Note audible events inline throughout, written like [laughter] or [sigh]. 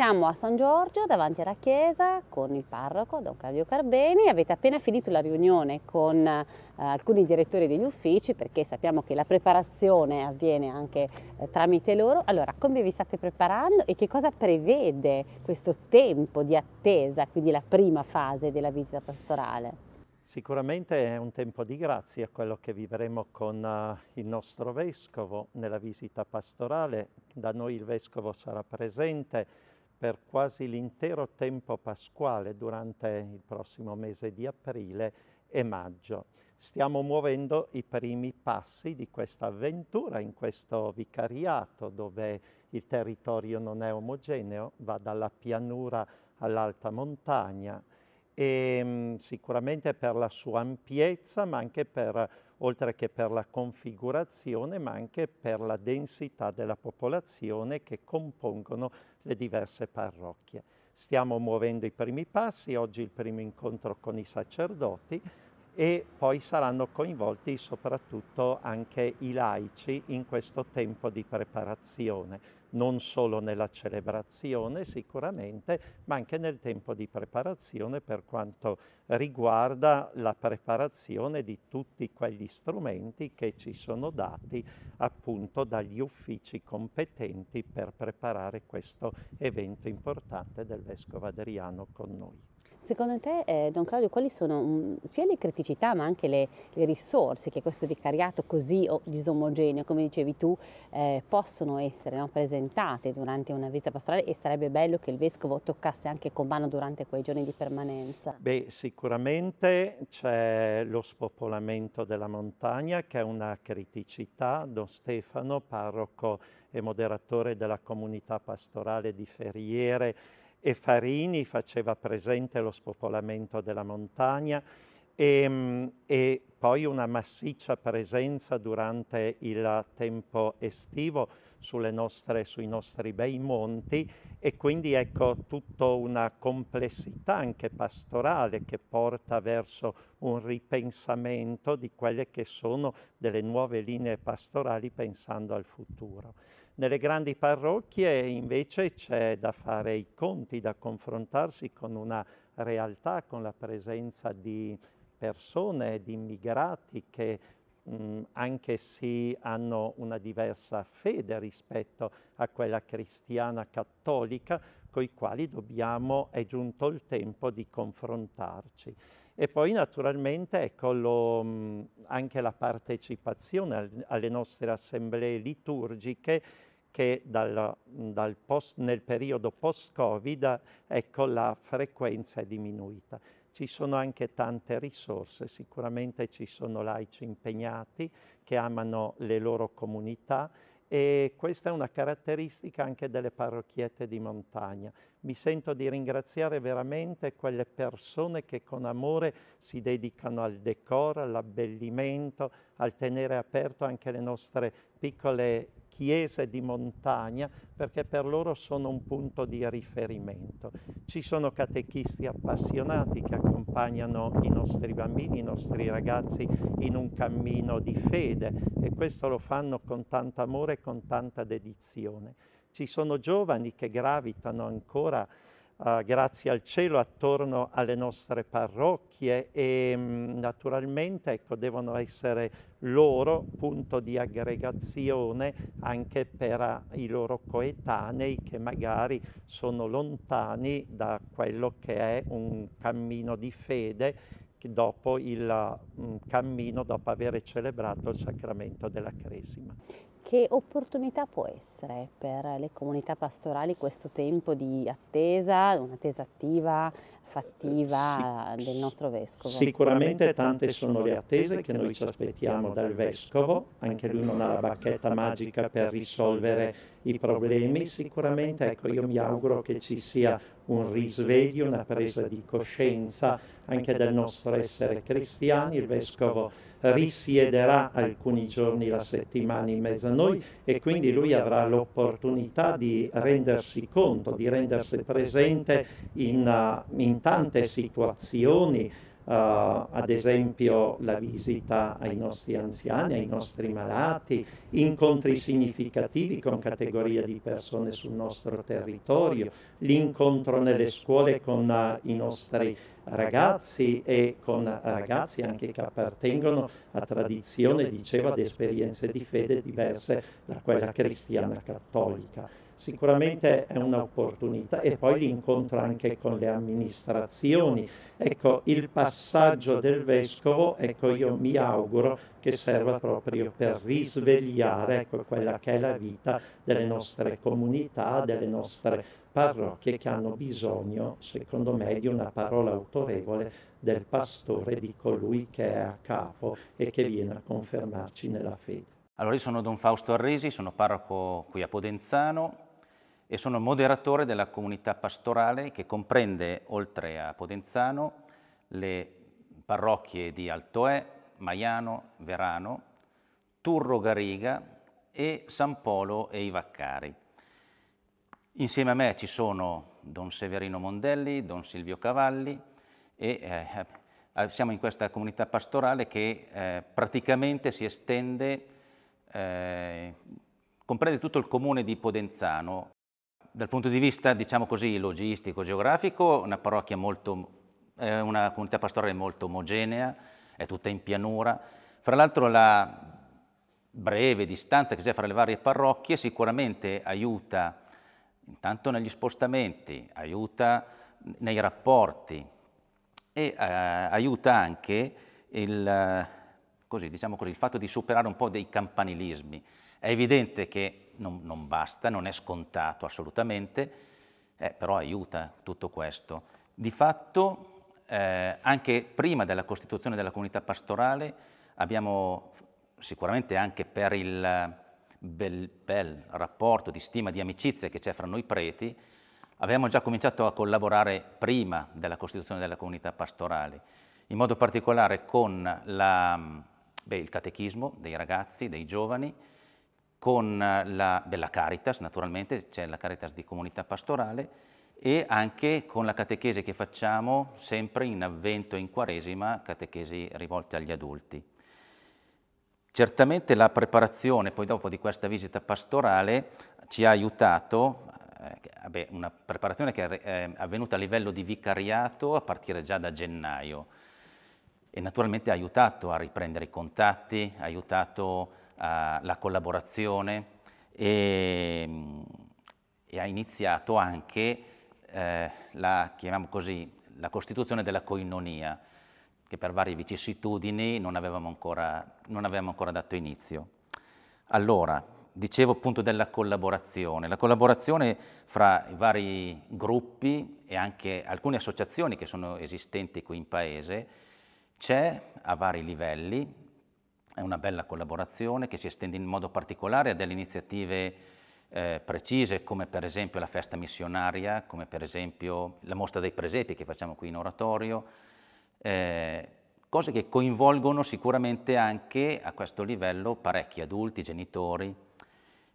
Siamo a San Giorgio davanti alla chiesa con il parroco Don Claudio Carbeni. Avete appena finito la riunione con eh, alcuni direttori degli uffici perché sappiamo che la preparazione avviene anche eh, tramite loro. Allora, come vi state preparando e che cosa prevede questo tempo di attesa, quindi la prima fase della visita pastorale? Sicuramente è un tempo di grazia quello che vivremo con uh, il nostro Vescovo nella visita pastorale. Da noi il Vescovo sarà presente, per quasi l'intero tempo pasquale durante il prossimo mese di aprile e maggio. Stiamo muovendo i primi passi di questa avventura in questo vicariato dove il territorio non è omogeneo, va dalla pianura all'alta montagna e ehm, mh, sicuramente per la sua ampiezza ma anche per oltre che per la configurazione ma anche per la densità della popolazione che compongono le diverse parrocchie. Stiamo muovendo i primi passi, oggi il primo incontro con i sacerdoti, e poi saranno coinvolti soprattutto anche i laici in questo tempo di preparazione, non solo nella celebrazione sicuramente, ma anche nel tempo di preparazione per quanto riguarda la preparazione di tutti quegli strumenti che ci sono dati appunto dagli uffici competenti per preparare questo evento importante del Vescovo Adriano con noi. Secondo te, eh, Don Claudio, quali sono mm, sia le criticità ma anche le, le, risorse che questo vicariato così disomogeneo, come dicevi tu, eh, possono essere no, presentate durante una visita pastorale e sarebbe bello che il Vescovo toccasse anche con mano durante quei giorni di permanenza? Beh, sicuramente c'è lo spopolamento della montagna che è una criticità. Don Stefano, parroco e moderatore della comunità pastorale di Ferriere, e Farini faceva presente lo spopolamento della montagna e, ehm, e poi una massiccia presenza durante il tempo estivo nostre, sui nostri bei monti e quindi ecco tutta una complessità anche pastorale che porta verso un ripensamento di quelle che sono delle nuove linee pastorali pensando al futuro. Nelle grandi parrocchie invece c'è da fare i conti, da confrontarsi con una realtà, con la presenza di persone, di immigrati che Mm, anche se hanno una diversa fede rispetto a quella cristiana cattolica, con i quali dobbiamo, è giunto il tempo di confrontarci. E poi naturalmente ecco, lo, mm, anche la partecipazione alle nostre assemblee liturgiche che dal, dal post, nel periodo post-Covid ecco, la frequenza è diminuita. Ci sono anche tante risorse, sicuramente ci sono laici impegnati che amano le loro comunità e questa è una caratteristica anche delle parrocchiette di montagna mi sento di ringraziare veramente quelle persone che con amore si dedicano al decoro, all'abbellimento, al tenere aperto anche le nostre piccole chiese di montagna perché per loro sono un punto di riferimento. Ci sono catechisti appassionati che accompagnano i nostri bambini, i nostri ragazzi in un cammino di fede e questo lo fanno con tanto amore e con tanta dedizione. Ci sono giovani che gravitano ancora, uh, grazie al cielo, attorno alle nostre parrocchie e mh, mm, naturalmente ecco, devono essere loro punto di aggregazione anche per uh, i loro coetanei che magari sono lontani da quello che è un cammino di fede dopo il uh, cammino, dopo aver celebrato il sacramento della Cresima che opportunità può essere per le comunità pastorali questo tempo di attesa, un'attesa attiva fattiva eh, del nostro vescovo. Sicuramente tante sono le attese che noi ci aspettiamo dal vescovo, anche lui non ha la bacchetta magica per risolvere i problemi, sicuramente ecco io mi auguro che ci sia un risveglio, una presa di coscienza anche del nostro essere cristiani, il vescovo risiederà alcuni giorni la settimana in mezzo a noi e quindi lui avrà l'opportunità di rendersi conto, di rendersi presente in, in tante situazioni, uh, ad esempio la visita ai nostri anziani, ai nostri malati, incontri significativi con categorie di persone sul nostro territorio, l'incontro nelle scuole con uh, i nostri ragazzi e con ragazzi anche che appartengono a tradizione, dicevo, ad esperienze di fede diverse da quella cristiana cattolica sicuramente è un'opportunità e poi l'incontro anche con le amministrazioni. Ecco, il passaggio del vescovo, ecco, io mi auguro che serva proprio per risvegliare ecco, quella che è la vita delle nostre comunità, delle nostre parrocchie che hanno bisogno, secondo me, di una parola autorevole del pastore, di colui che è a capo e che viene a confermarci nella fede. Allora io sono Don Fausto Arresi, sono parroco qui a Podenzano, e sono moderatore della comunità pastorale che comprende, oltre a Podenzano, le parrocchie di Altoè, Maiano, Verano, Turro Gariga e San Polo e i Vaccari. Insieme a me ci sono Don Severino Mondelli, Don Silvio Cavalli e eh, siamo in questa comunità pastorale che eh, praticamente si estende, eh, comprende tutto il comune di Podenzano, dal punto di vista, diciamo così, logistico, geografico, una parrocchia molto, eh, una comunità pastorale molto omogenea, è tutta in pianura. Fra l'altro la breve distanza che c'è fra le varie parrocchie sicuramente aiuta intanto negli spostamenti, aiuta nei rapporti e eh, aiuta anche il, così, diciamo così, il fatto di superare un po' dei campanilismi. È evidente che non, non basta, non è scontato assolutamente, eh, però aiuta tutto questo. Di fatto, eh, anche prima della costituzione della comunità pastorale, abbiamo sicuramente anche per il bel, bel rapporto di stima, di amicizia che c'è fra noi preti, avevamo già cominciato a collaborare prima della costituzione della comunità pastorale, in modo particolare con la, beh, il catechismo dei ragazzi, dei giovani, con la, della Caritas, naturalmente, c'è la Caritas di Comunità Pastorale, e anche con la catechese che facciamo sempre in avvento e in quaresima, catechesi rivolte agli adulti. Certamente la preparazione poi dopo di questa visita pastorale ci ha aiutato, eh, beh, una preparazione che eh, è avvenuta a livello di vicariato a partire già da gennaio e naturalmente ha aiutato a riprendere i contatti, ha aiutato eh, la collaborazione e, mm, e, ha iniziato anche eh, la, così, la, costituzione della coinonia, che per varie vicissitudini non avevamo ancora, non avevamo ancora dato inizio. Allora, dicevo appunto della collaborazione, la collaborazione fra i vari gruppi e anche alcune associazioni che sono esistenti qui in paese c'è a vari livelli, è una bella collaborazione che si estende in modo particolare a delle iniziative eh, precise come per esempio la festa missionaria, come per esempio la mostra dei presepi che facciamo qui in oratorio, eh, cose che coinvolgono sicuramente anche a questo livello parecchi adulti, genitori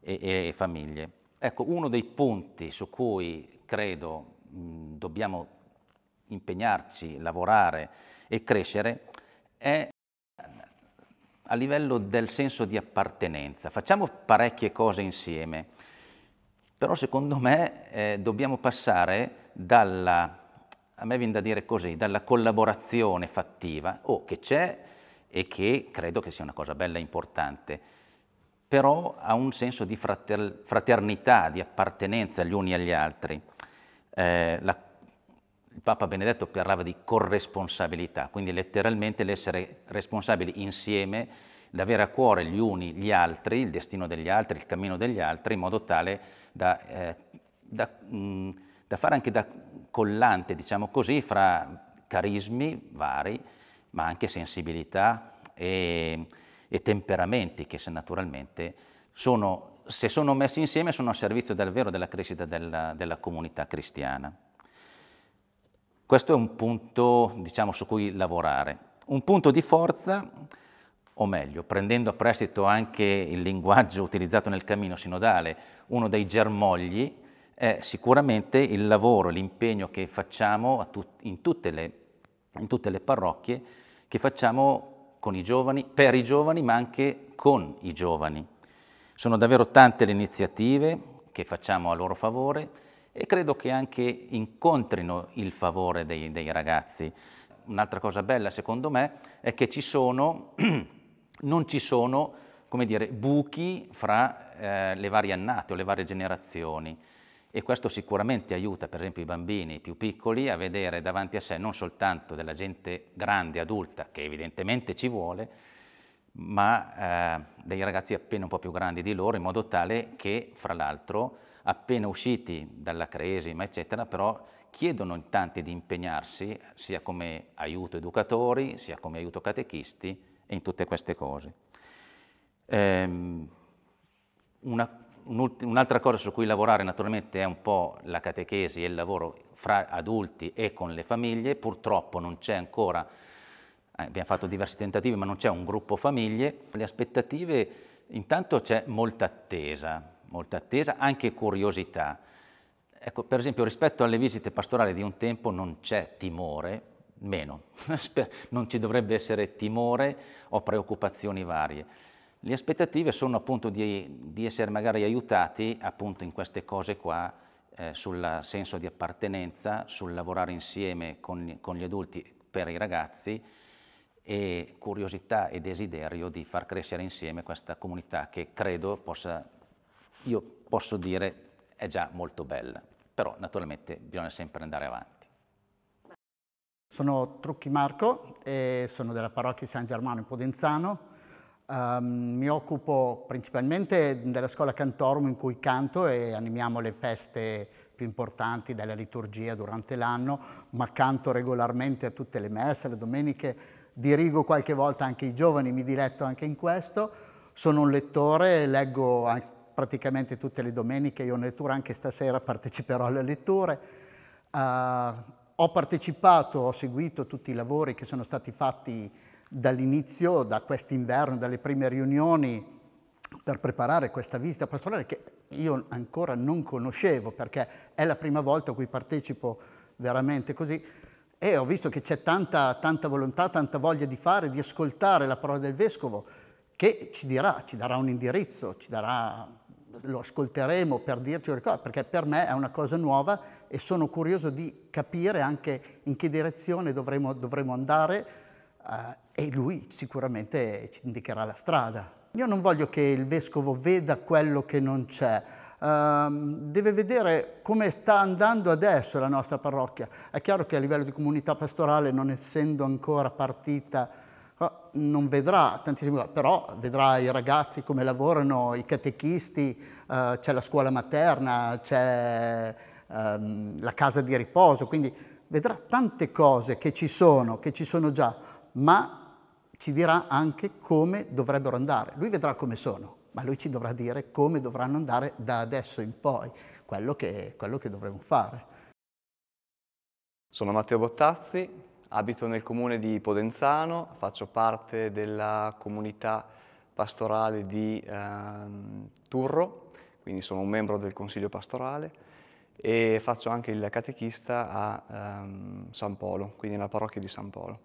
e, e famiglie. Ecco, uno dei punti su cui credo mh, dobbiamo impegnarci, lavorare e crescere è a livello del senso di appartenenza. Facciamo parecchie cose insieme, però secondo me eh, dobbiamo passare dalla, a me viene da dire così, dalla collaborazione fattiva, o oh, che c'è e che credo che sia una cosa bella e importante, però a un senso di frater, fraternità, di appartenenza gli uni agli altri. Eh, la il Papa Benedetto parlava di corresponsabilità, quindi letteralmente l'essere responsabili insieme, l'avere a cuore gli uni gli altri, il destino degli altri, il cammino degli altri, in modo tale da, eh, da, mh, mm, da fare anche da collante, diciamo così, fra carismi vari, ma anche sensibilità e, e temperamenti che se naturalmente sono, se sono messi insieme sono a servizio davvero della crescita della, della comunità cristiana. Questo è un punto diciamo, su cui lavorare. Un punto di forza, o meglio, prendendo a prestito anche il linguaggio utilizzato nel cammino sinodale, uno dei germogli è sicuramente il lavoro, l'impegno che facciamo tut in, tutte le, in tutte le parrocchie, che facciamo con i giovani, per i giovani, ma anche con i giovani. Sono davvero tante le iniziative che facciamo a loro favore, e credo che anche incontrino il favore dei, dei ragazzi. Un'altra cosa bella secondo me è che ci sono, [clears throat] non ci sono come dire, buchi fra eh, le varie annate o le varie generazioni e questo sicuramente aiuta per esempio i bambini più piccoli a vedere davanti a sé non soltanto della gente grande, adulta, che evidentemente ci vuole, ma eh, dei ragazzi appena un po' più grandi di loro, in modo tale che, fra l'altro, appena usciti dalla cresima, eccetera, però chiedono in tanti di impegnarsi sia come aiuto educatori, sia come aiuto catechisti e in tutte queste cose. Ehm, una, un'altra cosa su cui lavorare naturalmente è un po' la catechesi e il lavoro fra adulti e con le famiglie, purtroppo non c'è ancora, eh, abbiamo fatto diversi tentativi, ma non c'è un gruppo famiglie. Le aspettative, intanto c'è molta attesa, molta attesa, anche curiosità. Ecco, per esempio, rispetto alle visite pastorali di un tempo non c'è timore, meno, [laughs] non ci dovrebbe essere timore o preoccupazioni varie. Le aspettative sono appunto di, di essere magari aiutati appunto in queste cose qua, eh, sul senso di appartenenza, sul lavorare insieme con, con gli adulti per i ragazzi e curiosità e desiderio di far crescere insieme questa comunità che credo possa io posso dire è già molto bella, però naturalmente bisogna sempre andare avanti. Sono Trucchi Marco e sono della parrocchia San Germano in Podenzano. Um, ehm, mi occupo principalmente della scuola Cantorum in cui canto e animiamo le feste più importanti della liturgia durante l'anno, ma canto regolarmente a tutte le messe, le domeniche, dirigo qualche volta anche i giovani, mi diletto anche in questo. Sono un lettore, leggo praticamente tutte le domeniche io ho lettura, anche stasera parteciperò alle letture. Uh, ho partecipato, ho seguito tutti i lavori che sono stati fatti dall'inizio, da quest'inverno, dalle prime riunioni per preparare questa visita pastorale che io ancora non conoscevo perché è la prima volta a cui partecipo veramente così e ho visto che c'è tanta, tanta volontà, tanta voglia di fare, di ascoltare la parola del Vescovo che ci dirà, ci darà un indirizzo, ci darà lo ascolteremo per dirci qualcosa, perché per me è una cosa nuova e sono curioso di capire anche in che direzione dovremo, dovremo andare uh, e lui sicuramente ci indicherà la strada. Io non voglio che il vescovo veda quello che non c'è, Uh, deve vedere come sta andando adesso la nostra parrocchia. È chiaro che a livello di comunità pastorale, non essendo ancora partita Ah, non vedrà tantissime cose, però vedrà i ragazzi come lavorano, i catechisti, eh, c'è la scuola materna, c'è ehm, la casa di riposo, quindi vedrà tante cose che ci sono, che ci sono già, ma ci dirà anche come dovrebbero andare. Lui vedrà come sono, ma lui ci dovrà dire come dovranno andare da adesso in poi, quello che, quello che dovremo fare. Sono Matteo Bottazzi, Abito nel comune di Podenzano, faccio parte della comunità pastorale di ehm, Turro, quindi sono un membro del consiglio pastorale e faccio anche il catechista a ehm, San Polo, quindi nella parrocchia di San Polo.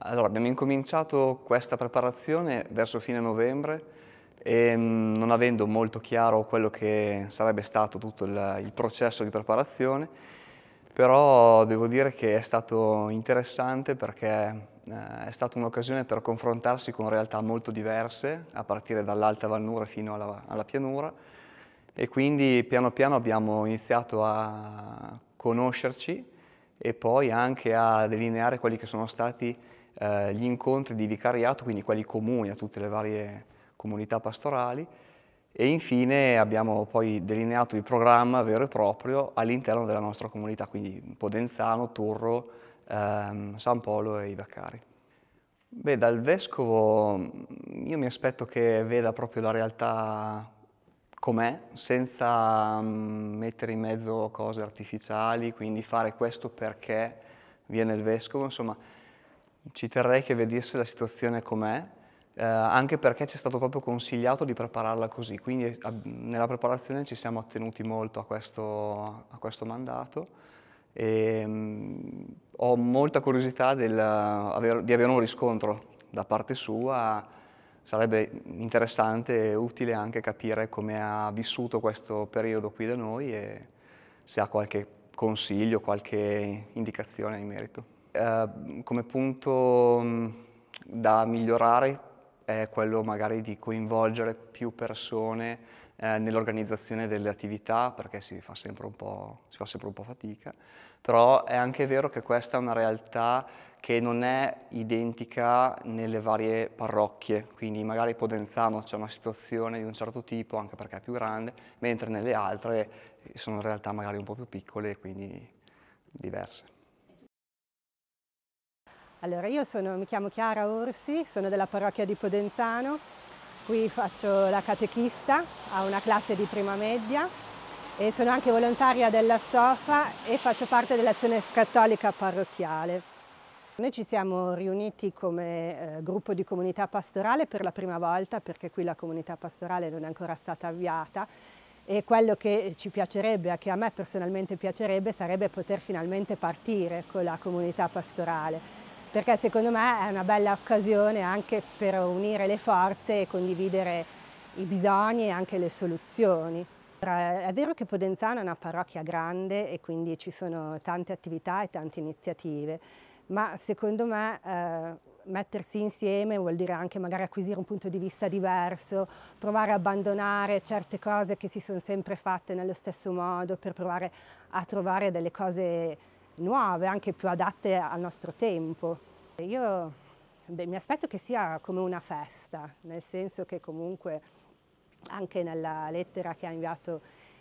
Allora, abbiamo incominciato questa preparazione verso fine novembre e ehm, non avendo molto chiaro quello che sarebbe stato tutto il, il processo di preparazione, però devo dire che è stato interessante perché eh, è stata un'occasione per confrontarsi con realtà molto diverse, a partire dall'Alta Vannura fino alla, alla pianura, e quindi piano piano abbiamo iniziato a conoscerci e poi anche a delineare quelli che sono stati eh, gli incontri di vicariato, quindi quelli comuni a tutte le varie comunità pastorali, e infine abbiamo poi delineato il programma vero e proprio all'interno della nostra comunità, quindi Podenzano, Turro, ehm, San Polo e i Vaccari. Beh, dal Vescovo mm, io mi aspetto che veda proprio la realtà com'è, senza mm, mettere in mezzo cose artificiali, quindi fare questo perché viene il Vescovo, insomma ci terrei che vedesse la situazione com'è, eh, anche perché ci è stato proprio consigliato di prepararla così, quindi eh, a, nella preparazione ci siamo attenuti molto a questo, a questo mandato. E, ehm, mh, ho molta curiosità del, aver, di avere un riscontro da parte sua, sarebbe interessante e utile anche capire come ha vissuto questo periodo qui da noi e se ha qualche consiglio, qualche indicazione in merito. Eh, come punto mh, mm, da migliorare è quello magari di coinvolgere più persone eh, nell'organizzazione delle attività, perché si fa, si fa, sempre un po', fatica, però è anche vero che questa è una realtà che non è identica nelle varie parrocchie, quindi magari Podenzano c'è una situazione di un certo tipo, anche perché è più grande, mentre nelle altre sono realtà magari un po' più piccole e quindi diverse. Allora, io sono, mi chiamo Chiara Orsi, sono della parrocchia di Podenzano, qui faccio la catechista a una classe di prima media e sono anche volontaria della SOFA e faccio parte dell'azione cattolica parrocchiale. Noi ci siamo riuniti come eh, gruppo di comunità pastorale per la prima volta perché qui la comunità pastorale non è ancora stata avviata e quello che ci piacerebbe, che a me personalmente piacerebbe, sarebbe poter finalmente partire con la comunità pastorale perché secondo me è una bella occasione anche per unire le forze e condividere i bisogni e anche le soluzioni. È vero che Podenzano è una parrocchia grande e quindi ci sono tante attività e tante iniziative, ma secondo me eh, mettersi insieme vuol dire anche magari acquisire un punto di vista diverso, provare a abbandonare certe cose che si sono sempre fatte nello stesso modo per provare a trovare delle cose nuove, anche più adatte al nostro tempo. Io beh, mi aspetto che sia come una festa, nel senso che comunque anche nella lettera che ha inviato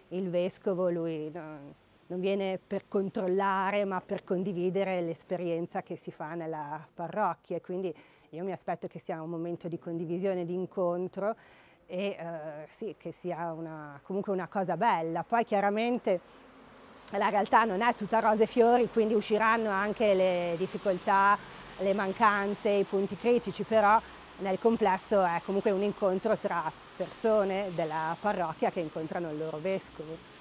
il Vescovo lui non, non viene per controllare ma per condividere l'esperienza che si fa nella parrocchia e quindi io mi aspetto che sia un momento di condivisione, di incontro e eh, sì, che sia una, comunque una cosa bella. Poi chiaramente la realtà non è tutta rose e fiori, quindi usciranno anche le difficoltà, le mancanze, i punti critici, però nel complesso è comunque un incontro tra persone della parrocchia che incontrano il loro vescovo.